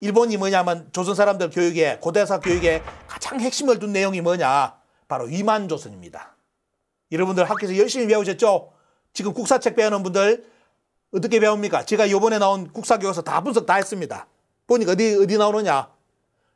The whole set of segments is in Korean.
일본이 뭐냐면 조선 사람들 교육에 고대사 교육에 가장 핵심을 둔 내용이 뭐냐 바로 위만조선입니다. 여러분들 학교에서 열심히 배우셨죠? 지금 국사책 배우는 분들 어떻게 배웁니까? 제가 요번에 나온 국사교과서 다 분석 다 했습니다. 보니까 어디 어디 나오느냐?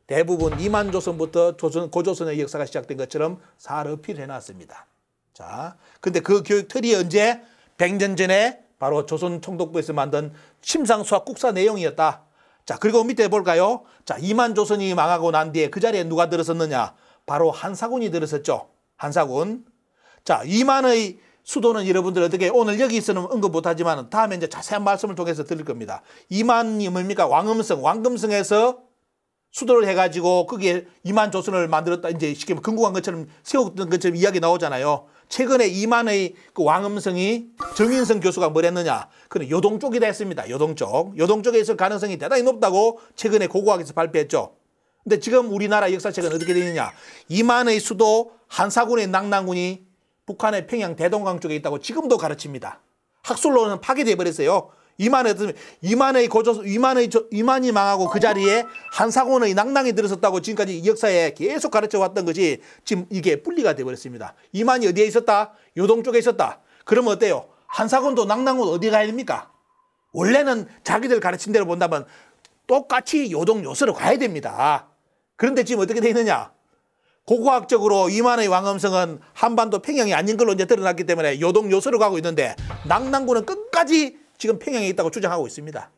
대부분 이만조선부터 조선, 고조선의 역사가 시작된 것처럼 사르필 해놨습니다. 자, 근데 그 교육 틀이 언제? 100년 전에 바로 조선 총독부에서 만든 침상수학 국사 내용이었다. 자, 그리고 밑에 볼까요? 자, 이만 조선이 망하고 난 뒤에 그 자리에 누가 들어섰느냐? 바로 한사군이 들어섰죠. 한사군. 자, 이만의 수도는 여러분들 어떻게 오늘 여기 있으면 언급 못하지만 다음에 이제 자세한 말씀을 통해서 드릴 겁니다. 이만이 뭡니까? 왕음성, 왕금성에서 수도를 해가지고 거기에 이만 조선을 만들었다 이제 쉽게 뭐 금국한 것처럼 세웠던 것처럼 이야기 나오잖아요. 최근에 이만의 그 왕음성이 정인성 교수가 뭐랬느냐? 그는 요동 쪽이다 했습니다. 요동 쪽. 요동 쪽에 있을 가능성이 대단히 높다고 최근에 고고학에서 발표했죠. 근데 지금 우리나라 역사책은 어떻게 되느냐? 이만의 수도 한사군의 낙랑군이 북한의 평양 대동강 쪽에 있다고 지금도 가르칩니다. 학술로는 파괴돼 버렸어요. 이만에 이만의 고조 이만의 저, 이만이 망하고 그 자리에 한사곤의 낭낭이 들었었다고 지금까지 역사에 계속 가르쳐 왔던 것이 지금 이게 분리가 되어 버렸습니다. 이만이 어디에 있었다? 요동 쪽에 있었다. 그러면 어때요? 한사곤도 낭낭은 어디 가야 됩니까? 원래는 자기들 가르친 대로 본다면 똑같이 요동 요서로 가야 됩니다. 그런데 지금 어떻게 되어 있느냐? 고고학적으로 이만의 왕엄성은 한반도 평양이 아닌 걸로 이제 드러났기 때문에 요동 요소로 가고 있는데 낭낭군은 끝까지 지금 평양에 있다고 주장하고 있습니다.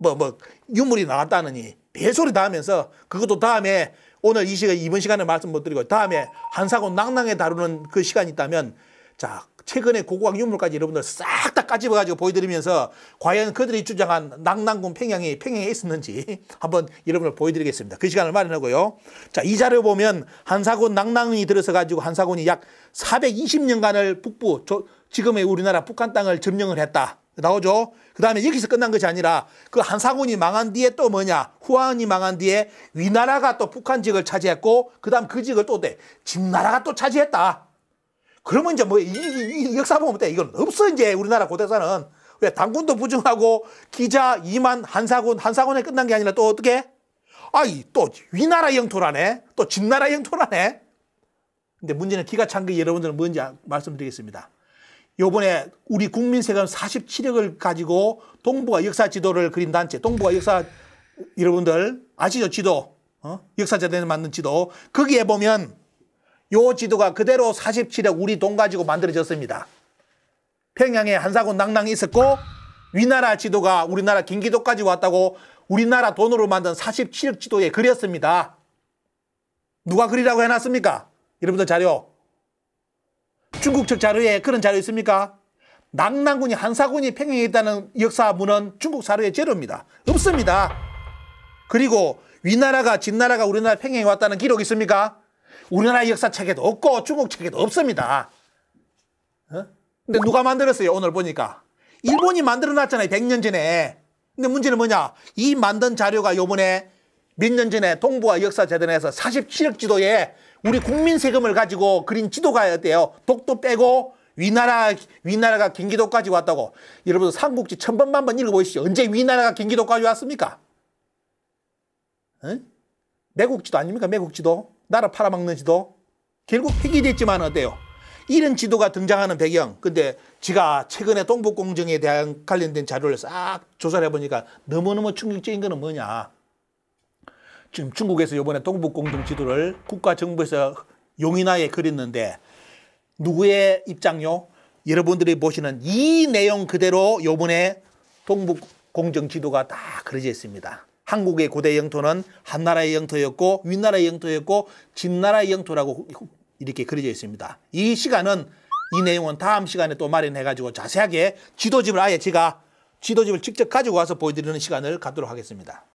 뭐, 뭐, 유물이 나왔다느니 배소리 다 하면서 그것도 다음에 오늘 이 시간, 이번 시간에 말씀 못 드리고 다음에 한사고 낭낭에 다루는 그 시간이 있다면 자, 최근에 고고학 유물까지 여러분들 싹 다 까집어가지고 보여드리면서 과연 그들이 주장한 낙랑군 평양이 평양에 있었는지 한번 여러분을 보여드리겠습니다. 그 시간을 마련하고요. 자, 이 자료 보면 한사군 낙랑이 들어서가지고 한사군이 약 420년간을 북부, 저, 지금의 우리나라 북한 땅을 점령을 했다. 나오죠. 그 다음에 여기서 끝난 것이 아니라 그 한사군이 망한 뒤에 또 뭐냐. 후한이 망한 뒤에 위나라가 또 북한 지역을 차지했고 그 다음 그 지역을 또 돼. 진나라가 또 차지했다. 그러면 이제 뭐 이, 이, 이 역사 보면 돼. 이건 없어 이제 우리나라 고대사는. 왜 당군도 부정하고 기자 이만 한사군 한사군에 끝난 게 아니라 또 어떻게? 아이 또 위나라 영토라네. 또 진나라 영토라네. 근데 문제는 기가 찬 게 여러분들은 뭔지 아, 말씀드리겠습니다. 요번에 우리 국민세금 47억을 가지고 동북아 역사 지도를 그린 단체, 동북아 역사, 여러분들 아시죠? 지도, 어? 역사자들에 만든 지도. 거기에 보면 요 지도가 그대로 47억 우리 돈 가지고 만들어졌습니다. 평양에 한사군 낭낭이 있었고 위나라 지도가 우리나라 경기도까지 왔다고 우리나라 돈으로 만든 47억 지도에 그렸습니다. 누가 그리라고 해놨습니까? 여러분들 자료 중국 측 자료에 그런 자료 있습니까? 낭랑군이 한사군이 평양했다는 역사문은 중국 사료의 제로입니다. 없습니다. 그리고 위나라가 진나라가 우리나라 평양에 왔다는 기록 있습니까? 우리나라 역사책에도 없고 중국 책에도 없습니다. 어? 근데 누가 만들었어요? 오늘 보니까. 일본이 만들어놨잖아요. 100년 전에. 근데 문제는 뭐냐? 이 만든 자료가 요번에 몇 년 전에 동부와 역사재단에서 47억 지도에 우리 국민 세금을 가지고 그린 지도가 어때요? 독도 빼고 위나라, 위나라가 경기도까지 왔다고. 여러분 삼국지 천번만 번 읽어보시죠. 언제 위나라가 경기도까지 왔습니까? 응? 매국지도 아닙니까? 매국지도. 나라 팔아먹는 지도. 결국 폐기됐지만 어때요? 이런 지도가 등장하는 배경. 근데 지가 최근에 동북공정에 대한 관련된 자료를 싹 조사를 해보니까 너무너무 충격적인 거는 뭐냐. 지금 중국에서 이번에 동북공동 지도를 국가정부에서 용인하에 그렸는데 누구의 입장요? 여러분들이 보시는 이 내용 그대로 요번에 동북공정 지도가 다 그려져 있습니다. 한국의 고대 영토는 한나라의 영토였고 윗나라의 영토였고 진나라의 영토라고 이렇게 그려져 있습니다. 이 시간은 이 내용은 다음 시간에 또 마련해가지고 자세하게 지도집을 아예 제가 지도집을 직접 가지고 와서 보여드리는 시간을 갖도록 하겠습니다.